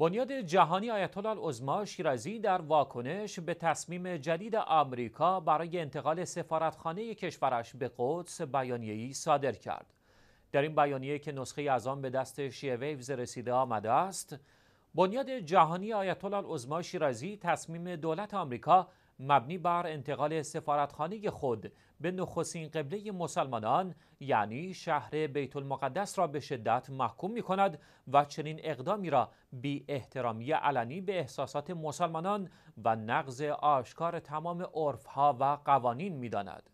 بنیاد جهانی آیت الله شیرازی در واکنش به تصمیم جدید آمریکا برای انتقال سفارتخانه کشورش به قدس بیانیه‌ای صادر کرد. در این بیانیه که نسخه از آن به دست شیعه ویوز رسیده آمده است، بنیاد جهانی آیت الله شیرازی تصمیم دولت آمریکا مبنی بر انتقال سفارتخانه خود به نخستین قبله مسلمانان یعنی شهر بیت المقدس را به شدت محکوم می کند و چنین اقدامی را بی احترامی علنی به احساسات مسلمانان و نقض آشکار تمام عرفها و قوانین می داند.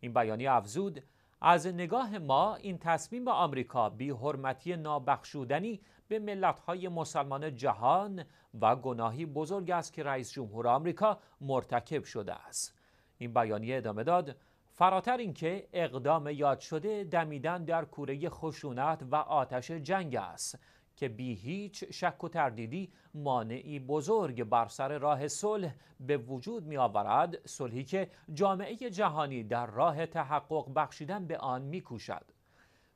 این بیانیه افزود از نگاه ما این تصمیم آمریکا بی حرمتی نابخشودنی به ملت‌های مسلمان جهان و گناهی بزرگ است که رئیس جمهور آمریکا مرتکب شده است این بیانیه ادامه داد فراتر اینکه اقدام یاد شده دمیدن در کوره خشونت و آتش جنگ است که بی هیچ شک و تردیدی مانعی بزرگ بر سر راه صلح به وجود می آورد صلحی که جامعه جهانی در راه تحقق بخشیدن به آن می کوشد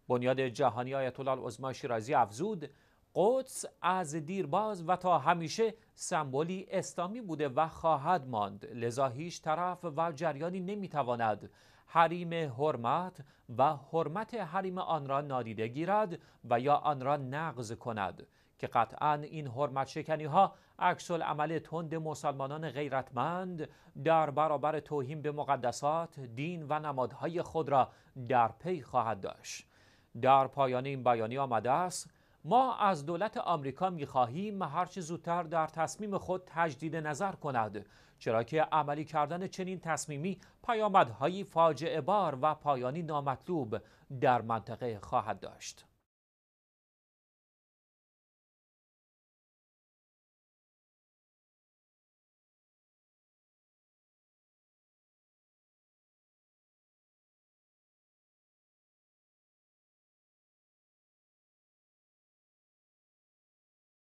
بنیاد جهانی آیت الله شیرازی افزود قدس از دیرباز و تا همیشه سمبولی اسلامی بوده و خواهد ماند لذا هیچ طرف و جریانی نمیتواند حریم حرمت و حرمت حریم آن را نادیده گیرد و یا آن را نقض کند که قطعا این حرمت شکنی ها اکسل عمل تند مسلمانان غیرتمند در برابر توهین به مقدسات دین و نمادهای خود را در پی خواهد داشت در پایان این بیانی آمده است ما از دولت آمریکا میخواهیم هرچه زودتر در تصمیم خود تجدید نظر کند چرا که عملی کردن چنین تصمیمی پیامدهایی فاجعه بار و پایانی نامطلوب در منطقه خواهد داشت